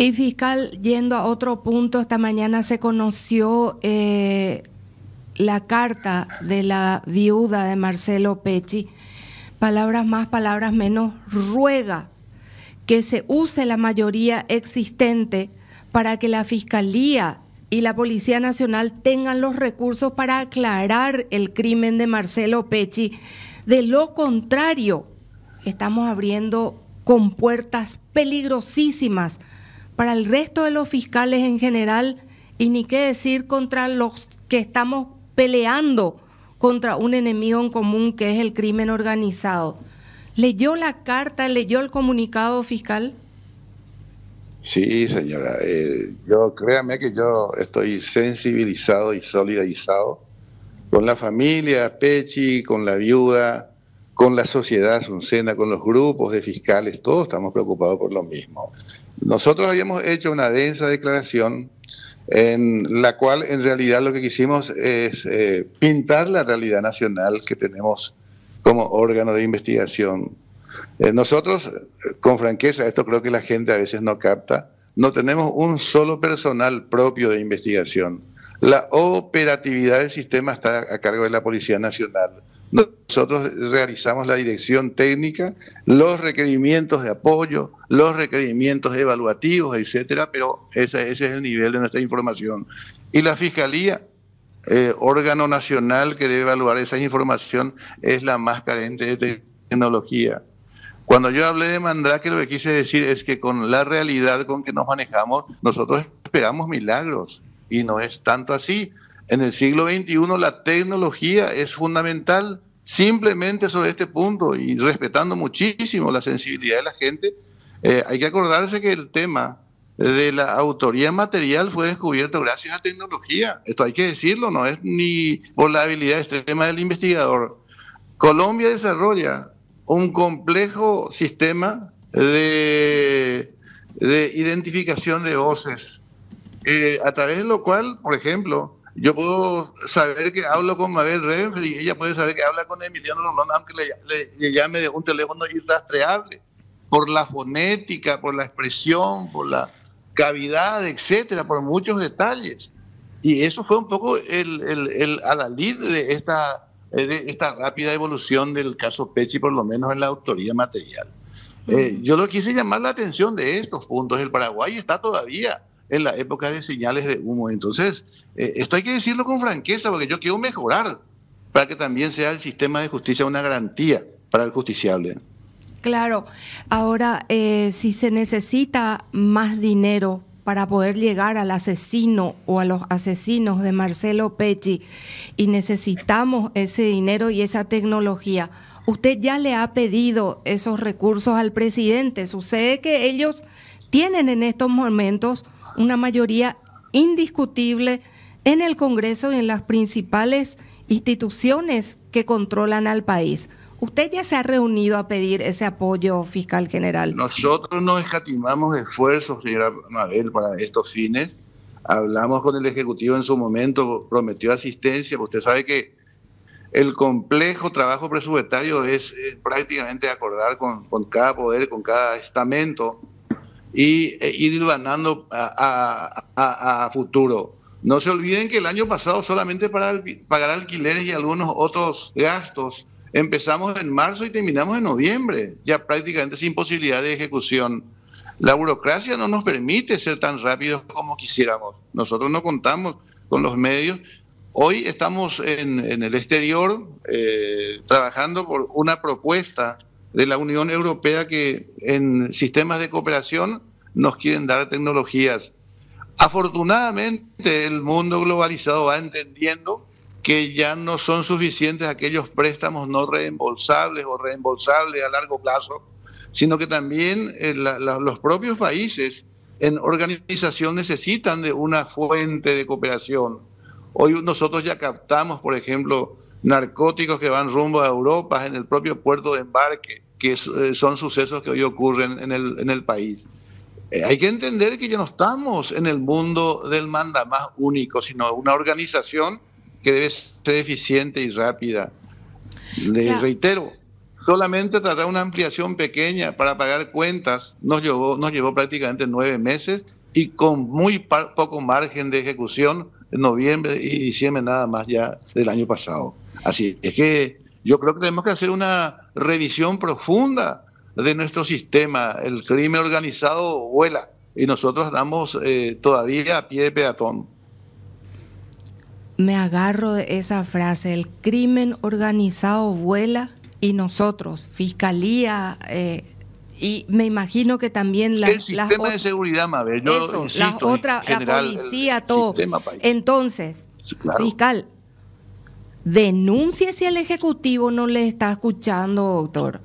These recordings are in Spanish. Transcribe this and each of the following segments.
Y fiscal, yendo a otro punto, esta mañana se conoció eh, la carta de la viuda de Marcelo Pecci. Palabras más, palabras menos, ruega que se use la mayoría existente para que la Fiscalía y la Policía Nacional tengan los recursos para aclarar el crimen de Marcelo Pecci. De lo contrario, estamos abriendo con puertas peligrosísimas para el resto de los fiscales en general y ni qué decir contra los que estamos peleando contra un enemigo en común que es el crimen organizado. ¿Leyó la carta, leyó el comunicado fiscal? Sí, señora. Eh, yo créame que yo estoy sensibilizado y solidarizado con la familia Pechi, con la viuda, con la sociedad cena, con los grupos de fiscales. Todos estamos preocupados por lo mismo. Nosotros habíamos hecho una densa declaración en la cual en realidad lo que quisimos es eh, pintar la realidad nacional que tenemos como órgano de investigación. Eh, nosotros, con franqueza, esto creo que la gente a veces no capta, no tenemos un solo personal propio de investigación. La operatividad del sistema está a cargo de la Policía Nacional. Nosotros realizamos la dirección técnica, los requerimientos de apoyo, los requerimientos evaluativos, etcétera, pero ese, es el nivel de nuestra información. Y la Fiscalía, eh, órgano nacional que debe evaluar esa información, es la más carente de tecnología. Cuando yo hablé de Mandrake, lo que quise decir es que con la realidad con que nos manejamos, nosotros esperamos milagros. Y no es tanto así. En el siglo XXI la tecnología es fundamental simplemente sobre este punto y respetando muchísimo la sensibilidad de la gente. Eh, hay que acordarse que el tema de la autoría material fue descubierto gracias a tecnología. Esto hay que decirlo, no es ni por la habilidad extrema del investigador. Colombia desarrolla un complejo sistema de, identificación de voces, eh, a través de lo cual, por ejemplo, yo puedo saber que hablo con Mabel Renfri y ella puede saber que habla con Emiliano Rolón, aunque le, llame de un teléfono irrastreable, por la fonética, por la expresión, por la cavidad, etcétera, por muchos detalles. Y eso fue un poco el, el, el adalid de esta, esta rápida evolución del caso Pechi, por lo menos en la autoría material. Eh, yo lo quise llamar la atención de estos puntos. El Paraguay está todavía en la época de señales de humo. Entonces, eh, esto hay que decirlo con franqueza, porque yo quiero mejorar para que también sea el sistema de justicia una garantía para el justiciable. Claro, ahora eh, si se necesita más dinero para poder llegar al asesino o a los asesinos de Marcelo Pecci y necesitamos ese dinero y esa tecnología, usted ya le ha pedido esos recursos al presidente. Sucede que ellos tienen en estos momentos una mayoría indiscutible en el Congreso y en las principales instituciones que controlan al país. ¿Usted ya se ha reunido a pedir ese apoyo fiscal general? Nosotros no escatimamos esfuerzos, señora Mabel, para estos fines. Hablamos con el Ejecutivo en su momento, prometió asistencia. Usted sabe que el complejo trabajo presupuestario es, prácticamente acordar con, cada poder, con cada estamento y e, ir ganando a futuro. No se olviden que el año pasado solamente para pagar alquileres y algunos otros gastos empezamos en marzo y terminamos en noviembre, ya prácticamente sin posibilidad de ejecución. La burocracia no nos permite ser tan rápidos como quisiéramos. Nosotros no contamos con los medios. Hoy estamos en, el exterior eh, trabajando por una propuesta de la Unión Europea que en sistemas de cooperación nos quieren dar tecnologías Afortunadamente el mundo globalizado va entendiendo que ya no son suficientes aquellos préstamos no reembolsables o reembolsables a largo plazo, sino que también eh, los propios países en organización necesitan de una fuente de cooperación. Hoy nosotros ya captamos, por ejemplo, narcóticos que van rumbo a Europa en el propio puerto de embarque, que eh, son sucesos que hoy ocurren en el país. Eh, hay que entender que ya no estamos en el mundo del manda más único, sino una organización que debe ser eficiente y rápida. Le reitero, solamente tratar una ampliación pequeña para pagar cuentas nos llevó, prácticamente nueve meses y con muy poco margen de ejecución en noviembre y diciembre nada más ya del año pasado. Así es que yo creo que tenemos que hacer una revisión profunda de nuestro sistema. El crimen organizado vuela y nosotros damos eh, todavía a pie de peatón. Me agarro de esa frase, el crimen organizado vuela y nosotros, fiscalía, eh, y me imagino que también la, el sistema de seguridad, la policía, todo. Entonces, fiscal, denuncie si el ejecutivo no le está escuchando, doctor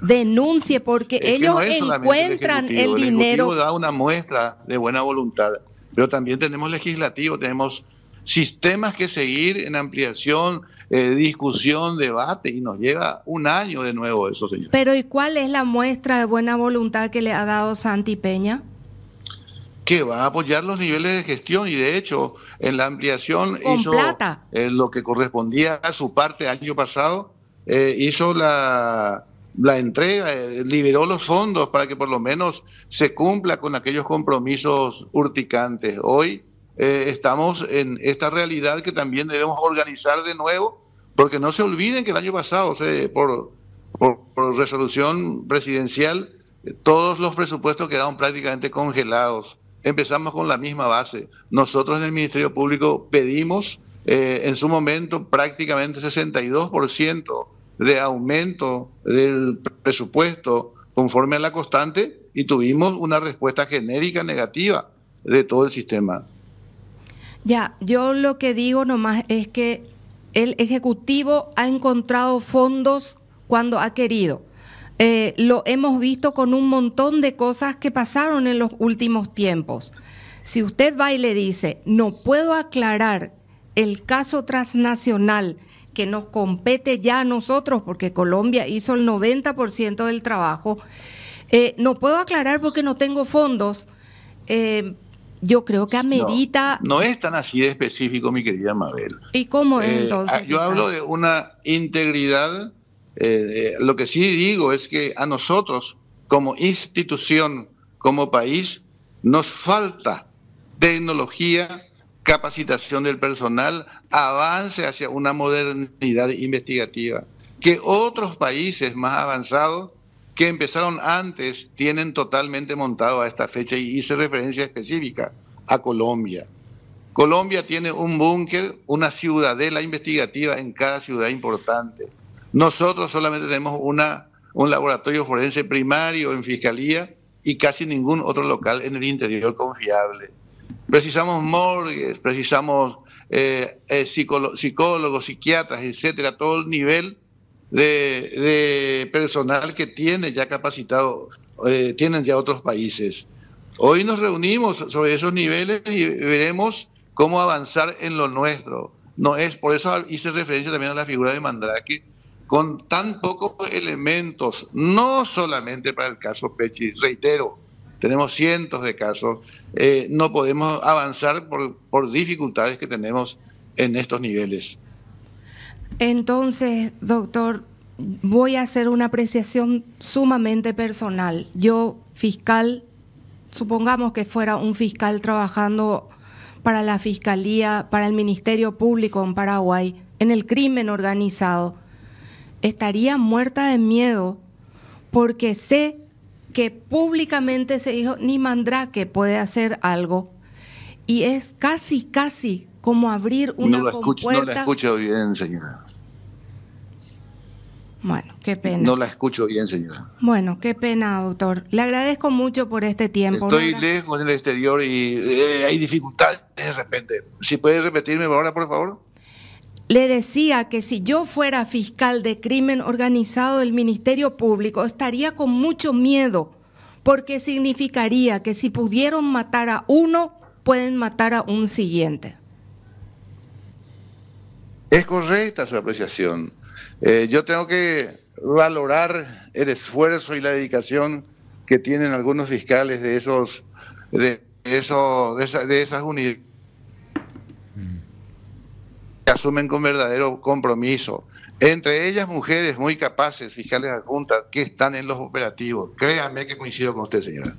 denuncie porque ellos encuentran el, dinero. El da una muestra de buena voluntad, pero también tenemos legislativo, tenemos sistemas que seguir en ampliación, eh, discusión, debate, y nos lleva un año de nuevo eso, señor. Pero ¿y cuál es la muestra de buena voluntad que le ha dado Santi Peña? que va a apoyar los niveles de gestión y de hecho en la ampliación hizo eh, lo que correspondía a su parte año pasado, eh, hizo la, la entrega, eh, liberó los fondos para que por lo menos se cumpla con aquellos compromisos urticantes. Hoy eh, estamos en esta realidad que también debemos organizar de nuevo, porque no se olviden que el año pasado, por, por, resolución presidencial, eh, todos los presupuestos quedaron prácticamente congelados. Empezamos con la misma base. Nosotros en el Ministerio Público pedimos en su momento prácticamente 62% de aumento del presupuesto conforme a la constante y tuvimos una respuesta genérica negativa de todo el sistema. Ya, yo lo que digo nomás es que el Ejecutivo ha encontrado fondos cuando ha querido. Eh, lo hemos visto con un montón de cosas que pasaron en los últimos tiempos. Si usted va y le dice, no puedo aclarar el caso transnacional que nos compete ya a nosotros, porque Colombia hizo el 90% del trabajo. Eh, no puedo aclarar porque no tengo fondos. Eh, yo creo que amerita... No, es tan así de específico, mi querida Mabel. ¿Y cómo es eh, entonces? yo hablo de una integridad. lo que sí digo es que a nosotros, como institución, como país, nos falta tecnología capacitación del personal, avance hacia una modernidad investigativa, que otros países más avanzados que empezaron antes tienen totalmente montado a esta fecha y hice referencia específica a Colombia. Colombia tiene un búnker, una ciudadela investigativa en cada ciudad importante. Nosotros solamente tenemos una, un laboratorio forense primario en fiscalía y casi ningún otro local en el interior confiable. Precisamos morgues, precisamos eh, eh, psicólogos, psiquiatras, etcétera, todo el nivel de, personal que tiene ya capacitado, eh, tienen ya otros países. Hoy nos reunimos sobre esos niveles y veremos cómo avanzar en lo nuestro. No es, por eso hice referencia también a la figura de Mandrake, con tan pocos elementos, no solamente para el caso Pechi, reitero, tenemos cientos de casos, eh, no podemos avanzar por, por dificultades que tenemos en estos niveles. Entonces, doctor, voy a hacer una apreciación sumamente personal. Yo, fiscal, supongamos que fuera un fiscal trabajando para la Fiscalía, para el Ministerio Público en Paraguay, en el crimen organizado, estaría muerta de miedo porque sé que públicamente se dijo, ni que puede hacer algo. Y es casi, casi como abrir una no escucho, No la escucho bien, señora. Bueno, qué pena. No la escucho bien, señora. Bueno, qué pena, doctor. Le agradezco mucho por este tiempo. Estoy lejos del exterior y eh, hay dificultad de repente. Si puede repetirme ahora, por favor le decía que si yo fuera fiscal de crimen organizado del Ministerio Público estaría con mucho miedo, porque significaría que si pudieron matar a uno, pueden matar a un siguiente. Es correcta su apreciación. Eh, yo tengo que valorar el esfuerzo y la dedicación que tienen algunos fiscales de esos de, eso, de esas unidades asumen con verdadero compromiso. Entre ellas mujeres muy capaces, fiscales adjuntas, que están en los operativos. Créame que coincido con usted, señora.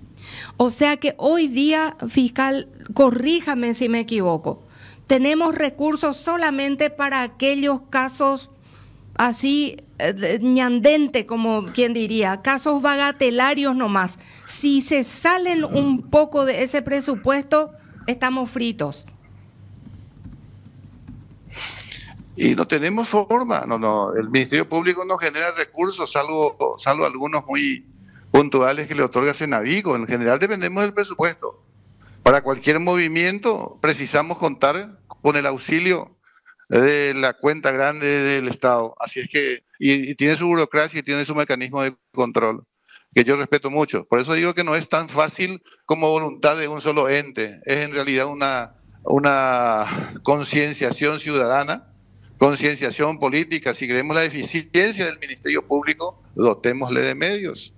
O sea que hoy día, fiscal, corríjame si me equivoco, tenemos recursos solamente para aquellos casos así eh, ñandente, como quien diría, casos bagatelarios nomás. Si se salen un poco de ese presupuesto, estamos fritos. y no tenemos forma, no, no, el Ministerio Público no genera recursos, salvo, salvo algunos muy puntuales que le otorga Senavico, en general dependemos del presupuesto. Para cualquier movimiento precisamos contar con el auxilio de la cuenta grande del Estado, así es que, y, tiene su burocracia y tiene su mecanismo de control que yo respeto mucho. Por eso digo que no es tan fácil como voluntad de un solo ente. Es en realidad una, una concienciación ciudadana concienciación política, si queremos la deficiencia del Ministerio Público, dotémosle de medios.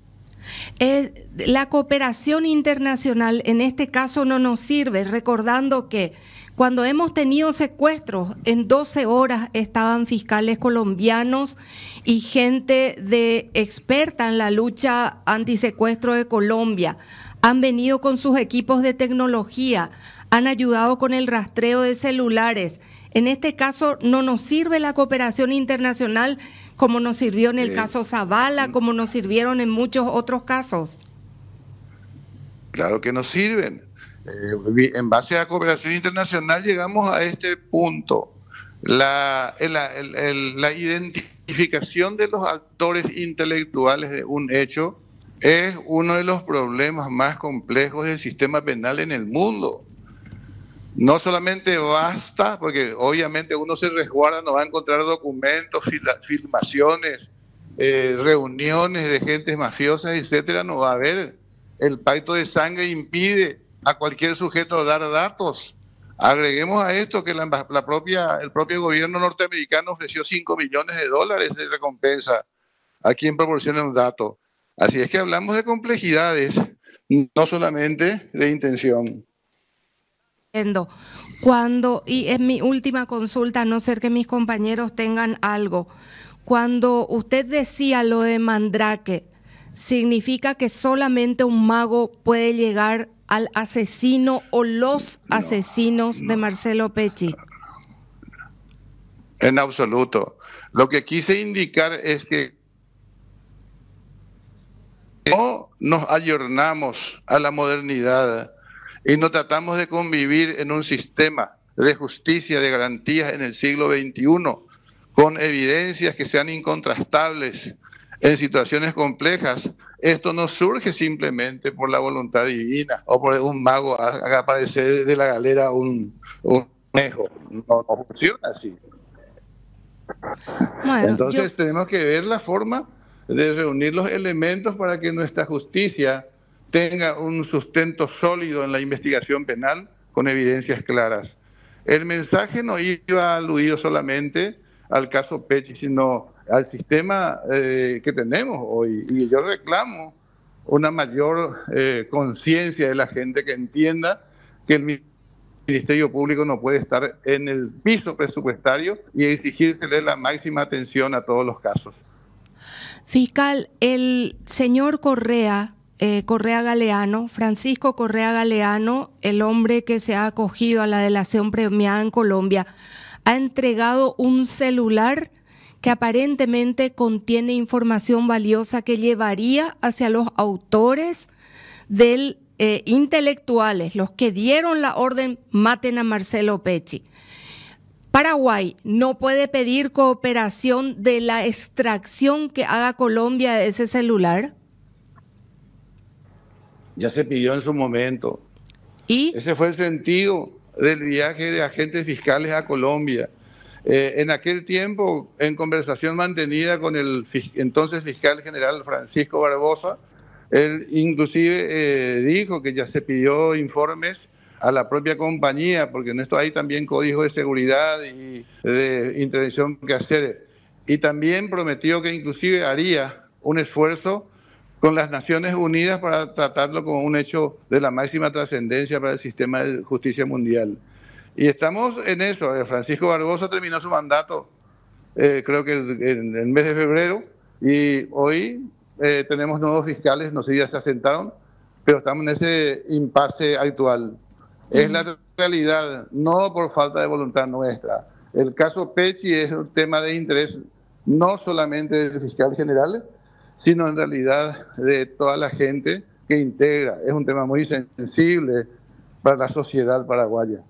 Eh, la cooperación internacional en este caso no nos sirve, recordando que cuando hemos tenido secuestros, en 12 horas estaban fiscales colombianos y gente de experta en la lucha antisecuestro de Colombia. Han venido con sus equipos de tecnología, han ayudado con el rastreo de celulares. En este caso no nos sirve la cooperación internacional como nos sirvió en el eh, caso Zavala, mm. como nos sirvieron en muchos otros casos. Claro que nos sirven. Eh, en base a la cooperación internacional llegamos a este punto. La, la identificación de los actores intelectuales de un hecho es uno de los problemas más complejos del sistema penal en el mundo. No solamente basta, porque obviamente uno se resguarda, no va a encontrar documentos, filmaciones, eh, reuniones de gentes mafiosas, etcétera, no va a haber. El pacto de sangre impide a cualquier sujeto dar datos. Agreguemos a esto que la, propia, el propio gobierno norteamericano ofreció 5 millones de dólares de recompensa a quien proporciona un dato. Así es que hablamos de complejidades, no solamente de intención. Cuando, y es mi última consulta, a no ser que mis compañeros tengan algo. Cuando usted decía lo de mandrake, ¿significa que solamente un mago puede llegar al asesino o los asesinos de Marcelo Pecci? En absoluto. Lo que quise indicar es que no nos ayornamos a la modernidad, y no tratamos de convivir en un sistema de justicia, de garantías en el siglo XXI, con evidencias que sean incontrastables en situaciones complejas. Esto no surge simplemente por la voluntad divina o por un mago aparecer de la galera un, conejo. No, funciona así. Entonces tenemos que ver la forma de reunir los elementos para que nuestra justicia tenga un sustento sólido en la investigación penal con evidencias claras. El mensaje no iba aludido solamente al caso Pechi, sino al sistema eh, que tenemos hoy. Y yo reclamo una mayor eh, conciencia de la gente que entienda que el Ministerio Público no puede estar en el piso presupuestario y exigírsele la máxima atención a todos los casos. Fiscal, el señor Correa eh, Correa Galeano, Francisco Correa Galeano, el hombre que se ha acogido a la delación premiada en Colombia, ha entregado un celular que aparentemente contiene información valiosa que llevaría hacia los autores del eh, intelectuales, los que dieron la orden, maten a Marcelo Pecci. Paraguay no puede pedir cooperación de la extracción que haga Colombia de ese celular ya se pidió en su momento. ¿Y? Ese fue el sentido del viaje de agentes fiscales a Colombia. Eh, en aquel tiempo, en conversación mantenida con el entonces fiscal general Francisco Barbosa, él inclusive eh, dijo que ya se pidió informes a la propia compañía, porque en esto hay también código de seguridad y de intervención que hacer. Y también prometió que inclusive haría un esfuerzo con las Naciones Unidas para tratarlo como un hecho de la máxima trascendencia para el sistema de justicia mundial. Y estamos en eso. Eh, Francisco Barbosa terminó su mandato, eh, creo que en el mes de febrero, y hoy eh, tenemos nuevos fiscales, no sé si ya se asentaron, pero estamos en ese impasse actual. Es la realidad, no por falta de voluntad nuestra. El caso Pecci es un tema de interés no solamente del fiscal general, sino en realidad de toda la gente que integra. Es un tema muy sensible para la sociedad paraguaya.